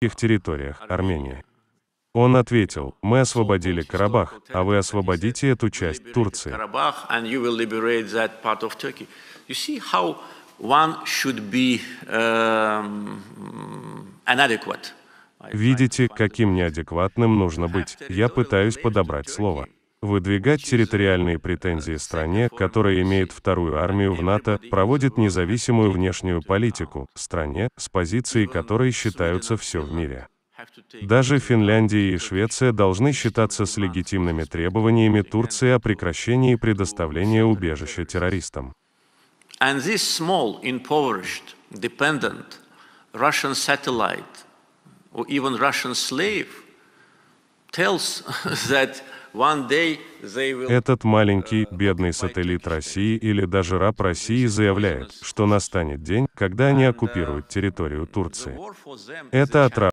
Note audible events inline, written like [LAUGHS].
их территориях, Армения. Он ответил, мы освободили Карабах, а вы освободите эту часть Турции. Um, Видите, каким неадекватным нужно быть. Я пытаюсь подобрать слово выдвигать территориальные претензии стране, которая имеет вторую армию в НАТО, проводит независимую внешнюю политику, стране, с позиции которой считаются все в мире. Даже Финляндия и Швеция должны считаться с легитимными требованиями Турции о прекращении предоставления убежища террористам. Russian satellite or even Russian slave tells [LAUGHS] that этот маленький, uh, бедный сателлит России или даже раб России заявляет, что настанет день, когда они uh, оккупируют территорию Турции. Это отрава.